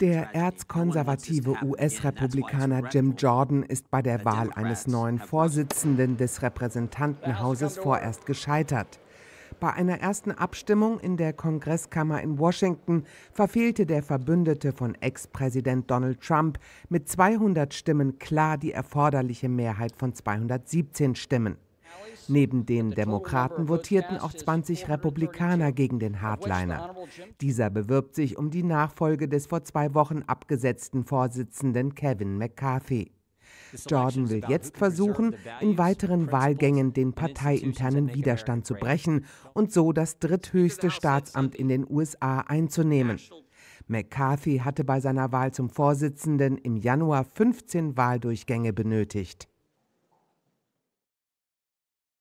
Der erzkonservative US-Republikaner Jim Jordan ist bei der Wahl eines neuen Vorsitzenden des Repräsentantenhauses vorerst gescheitert. Bei einer ersten Abstimmung in der Kongresskammer in Washington verfehlte der Verbündete von Ex-Präsident Donald Trump mit 200 Stimmen klar die erforderliche Mehrheit von 217 Stimmen. Neben den Demokraten votierten auch 20 Republikaner gegen den Hardliner. Dieser bewirbt sich um die Nachfolge des vor zwei Wochen abgesetzten Vorsitzenden Kevin McCarthy. Jordan will jetzt versuchen, in weiteren Wahlgängen den parteiinternen Widerstand zu brechen und so das dritthöchste Staatsamt in den USA einzunehmen. McCarthy hatte bei seiner Wahl zum Vorsitzenden im Januar 15 Wahldurchgänge benötigt.